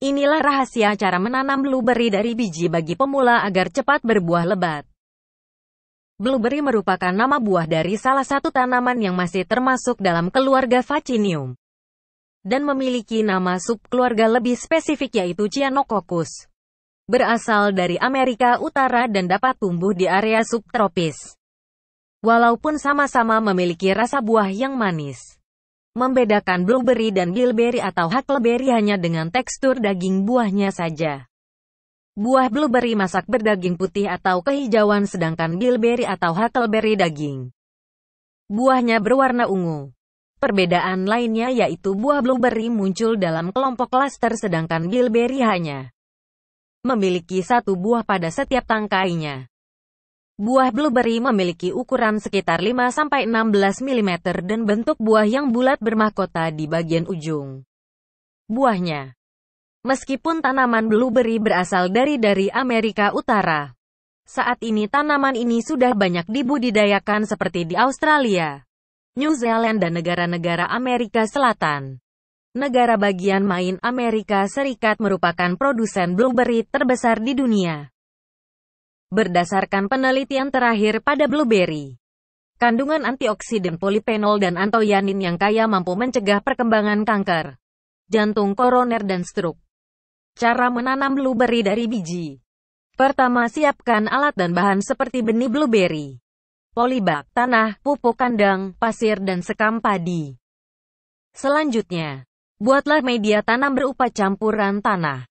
Inilah rahasia cara menanam blueberry dari biji bagi pemula agar cepat berbuah lebat. Blueberry merupakan nama buah dari salah satu tanaman yang masih termasuk dalam keluarga Vaccinium dan memiliki nama subkeluarga lebih spesifik yaitu Cyanococcus. Berasal dari Amerika Utara dan dapat tumbuh di area subtropis. Walaupun sama-sama memiliki rasa buah yang manis. Membedakan blueberry dan bilberry atau huckleberry hanya dengan tekstur daging buahnya saja. Buah blueberry masak berdaging putih atau kehijauan sedangkan bilberry atau huckleberry daging. Buahnya berwarna ungu. Perbedaan lainnya yaitu buah blueberry muncul dalam kelompok klaster sedangkan bilberry hanya memiliki satu buah pada setiap tangkainya. Buah blueberry memiliki ukuran sekitar 5-16 mm dan bentuk buah yang bulat bermahkota di bagian ujung buahnya. Meskipun tanaman blueberry berasal dari dari Amerika Utara, saat ini tanaman ini sudah banyak dibudidayakan seperti di Australia, New Zealand dan negara-negara Amerika Selatan. Negara bagian main Amerika Serikat merupakan produsen blueberry terbesar di dunia. Berdasarkan penelitian terakhir pada blueberry, kandungan antioksidan polifenol dan antoyanin yang kaya mampu mencegah perkembangan kanker, jantung koroner dan stroke. Cara menanam blueberry dari biji. Pertama, siapkan alat dan bahan seperti benih blueberry, polybag, tanah, pupuk kandang, pasir dan sekam padi. Selanjutnya, buatlah media tanam berupa campuran tanah,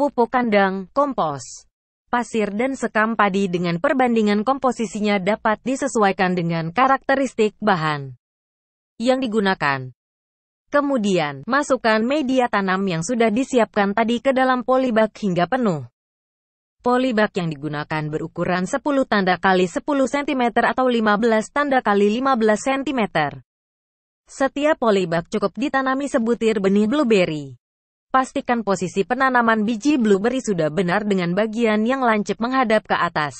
pupuk kandang, kompos, pasir dan sekam padi dengan perbandingan komposisinya dapat disesuaikan dengan karakteristik bahan yang digunakan. Kemudian, masukkan media tanam yang sudah disiapkan tadi ke dalam polybag hingga penuh. Polybag yang digunakan berukuran 10 tanda kali 10 cm atau 15 tanda kali 15 cm. Setiap polybag cukup ditanami sebutir benih blueberry. Pastikan posisi penanaman biji blueberry sudah benar dengan bagian yang lancip menghadap ke atas.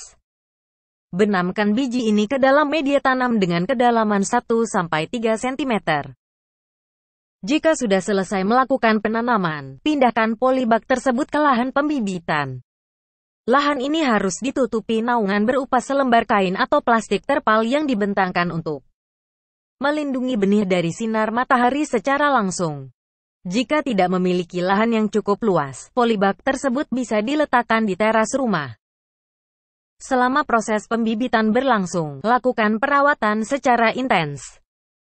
Benamkan biji ini ke dalam media tanam dengan kedalaman 1-3 cm. Jika sudah selesai melakukan penanaman, pindahkan polybag tersebut ke lahan pembibitan. Lahan ini harus ditutupi naungan berupa selembar kain atau plastik terpal yang dibentangkan untuk melindungi benih dari sinar matahari secara langsung. Jika tidak memiliki lahan yang cukup luas, polybag tersebut bisa diletakkan di teras rumah. Selama proses pembibitan berlangsung, lakukan perawatan secara intens.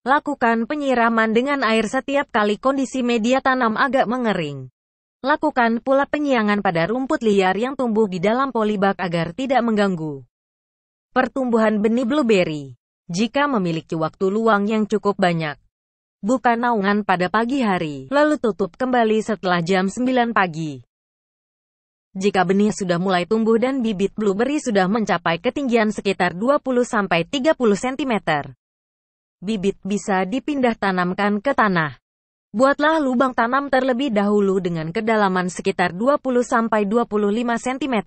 Lakukan penyiraman dengan air setiap kali kondisi media tanam agak mengering. Lakukan pula penyiangan pada rumput liar yang tumbuh di dalam polybag agar tidak mengganggu. Pertumbuhan benih blueberry. Jika memiliki waktu luang yang cukup banyak, buka naungan pada pagi hari, lalu tutup kembali setelah jam 9 pagi. Jika benih sudah mulai tumbuh dan bibit blueberry sudah mencapai ketinggian sekitar 20-30 cm, bibit bisa dipindah tanamkan ke tanah. Buatlah lubang tanam terlebih dahulu dengan kedalaman sekitar 20-25 cm.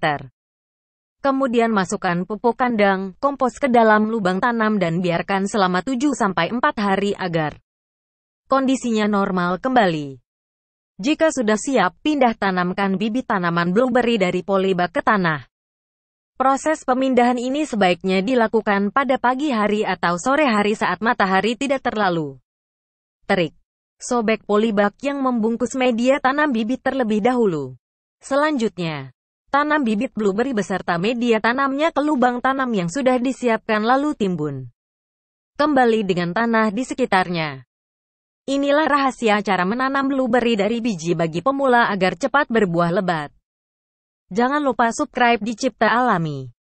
Kemudian masukkan pupuk kandang, kompos ke dalam lubang tanam dan biarkan selama 7-4 hari agar kondisinya normal kembali. Jika sudah siap, pindah tanamkan bibit tanaman blueberry dari polybag ke tanah. Proses pemindahan ini sebaiknya dilakukan pada pagi hari atau sore hari saat matahari tidak terlalu terik. Sobek polybag yang membungkus media tanam bibit terlebih dahulu. Selanjutnya, tanam bibit blueberry beserta media tanamnya ke lubang tanam yang sudah disiapkan lalu timbun. Kembali dengan tanah di sekitarnya. Inilah rahasia cara menanam blueberry dari biji bagi pemula agar cepat berbuah lebat. Jangan lupa subscribe di Cipta Alami.